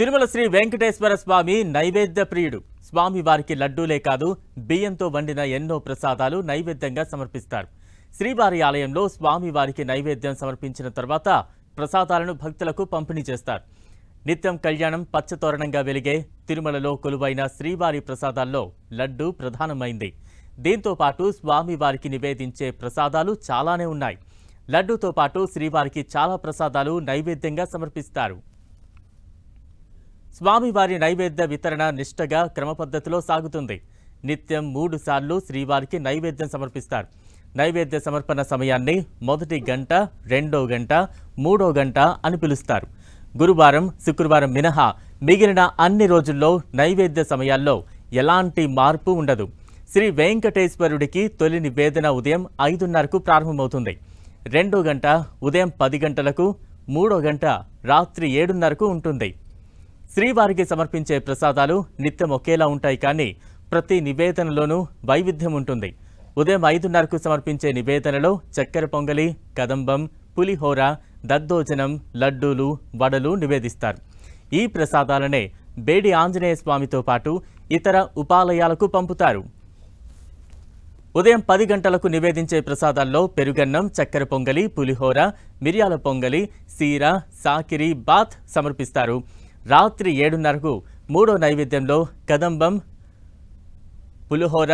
తిరుమల శ్రీ వెంకటేశ్వర స్వామి నైవేద్య ప్రియుడు స్వామి వారికి లడ్డూలే కాదు బియ్యంతో వండిన ఎన్నో ప్రసాదాలు నైవేద్యంగా సమర్పిస్తారు శ్రీవారి ఆలయంలో స్వామి వారికి నైవేద్యం సమర్పించిన తర్వాత ప్రసాదాలను భక్తులకు పంపిణీ చేస్తారు నిత్యం కళ్యాణం పచ్చతోరణంగా వెలిగే తిరుమలలో కొలువైన శ్రీవారి ప్రసాదాల్లో లడ్డు ప్రధానమైంది దీంతో పాటు స్వామి వారికి నివేదించే ప్రసాదాలు చాలానే ఉన్నాయి లడ్డూతో పాటు శ్రీవారికి చాలా ప్రసాదాలు నైవేద్యంగా సమర్పిస్తారు స్వామివారి నైవేద్య వితరణ నిష్టగా క్రమపద్ధతిలో సాగుతుంది నిత్యం మూడు సార్లు శ్రీవారికి నైవేద్యం సమర్పిస్తారు నైవేద్య సమర్పణ సమయాన్ని మొదటి గంట రెండో గంట మూడో గంట అని పిలుస్తారు గురువారం శుక్రవారం మినహా మిగిలిన అన్ని రోజుల్లో నైవేద్య సమయాల్లో ఎలాంటి మార్పు ఉండదు శ్రీ వెంకటేశ్వరుడికి తొలి నివేదన ఉదయం ఐదున్నరకు ప్రారంభమవుతుంది రెండో గంట ఉదయం పది గంటలకు మూడో గంట రాత్రి ఏడున్నరకు ఉంటుంది శ్రీవారికి సమర్పించే ప్రసాదాలు నిత్యం ఒకేలా ఉంటాయి కానీ ప్రతి నివేదనలోనూ వైవిధ్యం ఉంటుంది ఉదయం ఐదున్నరకు సమర్పించే నివేదనలో చక్కెర పొంగలి కదంబం పులిహోర దద్దోజనం లడ్డూలు వడలు నివేదిస్తారు ఈ ప్రసాదాలనే బేడి ఆంజనేయ స్వామితో పాటు ఇతర ఉపాలయాలకు పంపుతారు ఉదయం పది గంటలకు నివేదించే ప్రసాదాల్లో పెరుగన్నం చక్కెర పొంగలి పులిహోర మిరియాల పొంగలి సీర సాకిరి బాత్ సమర్పిస్తారు రాత్రి ఏడున్నరకు మూడో నైవేద్యంలో కదంబం పులిహోర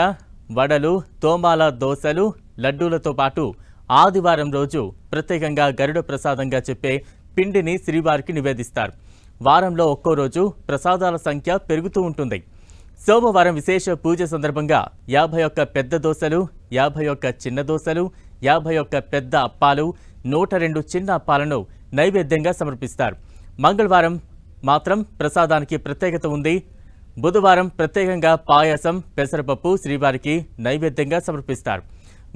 వడలు తోమాల దోశలు లడ్డూలతో పాటు ఆదివారం రోజు ప్రత్యేకంగా గరుడ ప్రసాదంగా చెప్పే పిండిని శ్రీవారికి నివేదిస్తారు వారంలో ఒక్కో రోజు ప్రసాదాల సంఖ్య పెరుగుతూ ఉంటుంది సోమవారం విశేష పూజ సందర్భంగా యాభై ఒక్క పెద్ద దోశలు యాభై ఒక్క చిన్న దోశలు యాభై ఒక్క పెద్ద అప్పాలు నూట రెండు చిన్న అప్పాలను నైవేద్యంగా సమర్పిస్తారు మంగళవారం మాత్రం ప్రసాదానికి ప్రత్యేకత ఉంది బుధవారం ప్రత్యేకంగా పాయసం పెసరపప్పు శ్రీవారికి నైవేద్యంగా సమర్పిస్తారు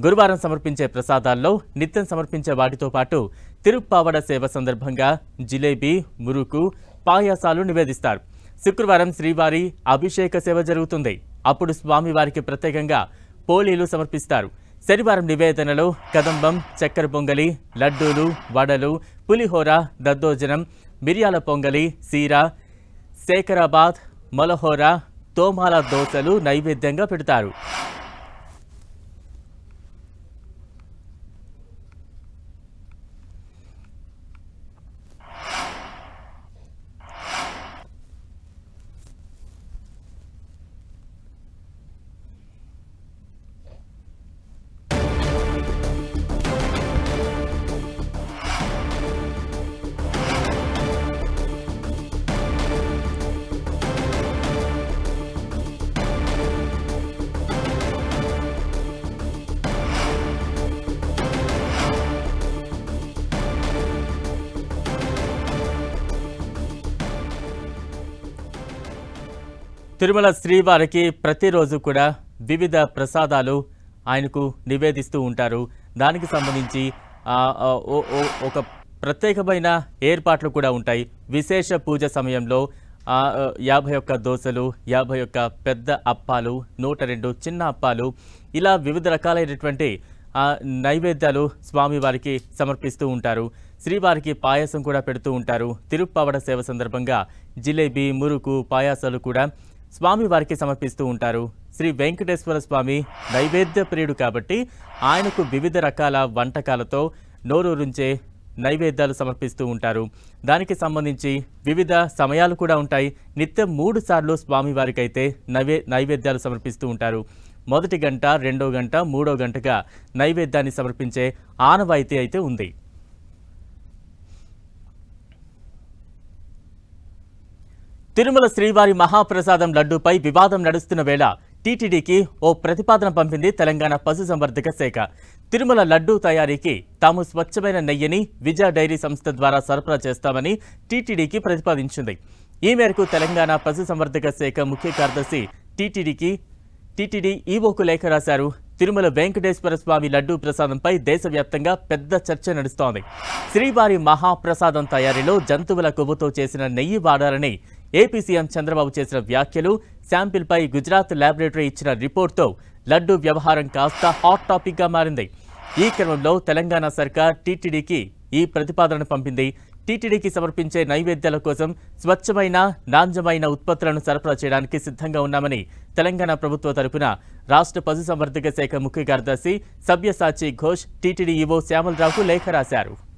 గురువారం సమర్పించే ప్రసాదాల్లో నిత్యం సమర్పించే వాటితో పాటు తిరుప్పావడ సేవ సందర్భంగా జిలేబీ మురుకు పాయాసాలు నివేదిస్తారు శుక్రవారం శ్రీవారి అభిషేక సేవ జరుగుతుంది అప్పుడు స్వామివారికి ప్రత్యేకంగా పోలీలు సమర్పిస్తారు శనివారం నివేదనలో కదంబం చక్కెర పొంగలి లడ్డూలు వడలు పులిహోర దద్దోజనం మిరియాల పొంగలి సీరా సేకరాబాద్ మలహోరా తోమాల దోశలు నైవేద్యంగా పెడతారు తిరుమల శ్రీవారికి ప్రతిరోజు కూడా వివిధ ప్రసాదాలు ఆయనకు నివేదిస్తూ ఉంటారు దానికి సంబంధించి ఒక ప్రత్యేకమైన ఏర్పాట్లు కూడా ఉంటాయి విశేష పూజ సమయంలో యాభై ఒక్క దోశలు యాభై ఒక్క పెద్ద అప్పాలు నూట రెండు చిన్న అప్పాలు ఇలా వివిధ రకాలైనటువంటి నైవేద్యాలు స్వామివారికి సమర్పిస్తూ ఉంటారు శ్రీవారికి పాయసం కూడా పెడుతూ ఉంటారు తిరుప్పవడ సేవ సందర్భంగా జిలేబీ మురుకు పాయాసాలు కూడా స్వామివారికి సమర్పిస్తూ ఉంటారు శ్రీ వెంకటేశ్వర స్వామి నైవేద్య ప్రియుడు కాబట్టి ఆయనకు వివిధ రకాల వంటకాలతో నోరూరుంచే నైవేద్యాలు సమర్పిస్తూ ఉంటారు దానికి సంబంధించి వివిధ సమయాలు కూడా ఉంటాయి నిత్యం మూడు సార్లు స్వామివారికి అయితే నైవే నైవేద్యాలు సమర్పిస్తూ ఉంటారు మొదటి గంట రెండో గంట మూడో గంటగా నైవేద్యాన్ని సమర్పించే ఆనవాయితీ అయితే ఉంది తిరుమల శ్రీవారి మహాప్రసాదం లడ్డూపై వివాదం నడుస్తున్న వేళ టీటీడీకి ఓ ప్రతిపాదన పంపింది తెలంగాణ పశుసంవర్ధక శాఖ తిరుమల లడ్డూ తయారీకి తాము స్వచ్ఛమైన నెయ్యిని విజయ డైరీ సంస్థ ద్వారా సరఫరా చేస్తామని టీటీడీకి ప్రతిపాదించింది ఈ మేరకు తెలంగాణ పశుసంవర్ధక శాఖ ముఖ్య కార్యదర్శి టీటీడీకి టీటీడీ ఈవోకు లేఖ రాశారు తిరుమల వెంకటేశ్వర స్వామి లడ్డూ ప్రసాదంపై దేశవ్యాప్తంగా పెద్ద చర్చ నడుస్తోంది శ్రీవారి మహాప్రసాదం తయారీలో జంతువుల కొవ్వుతో చేసిన నెయ్యి వాడాలని ఏపీ సీఎం చంద్రబాబు చేసిన వ్యాఖ్యలు శాంపిల్పై గుజరాత్ ల్యాబొరేటరీ ఇచ్చిన రిపోర్ట్తో లడ్డు వ్యవహారం కాస్త హాట్ టాపిక్గా మారింది ఈ క్రమంలో తెలంగాణ సర్కార్ టీటీడీకి ఈ ప్రతిపాదన పంపింది టీటీడీకి సమర్పించే నైవేద్యాల కోసం స్వచ్ఛమైన నాణ్యమైన ఉత్పత్తులను సరఫరా చేయడానికి సిద్ధంగా ఉన్నామని తెలంగాణ ప్రభుత్వ తరపున రాష్ట్ర పశుసంవర్ధక శాఖ ముఖ్య కార్యదర్శి సవ్యసాచి ఘోష్ టీటీడీ ఈవో శ్యామలరావుకు లేఖ రాశారు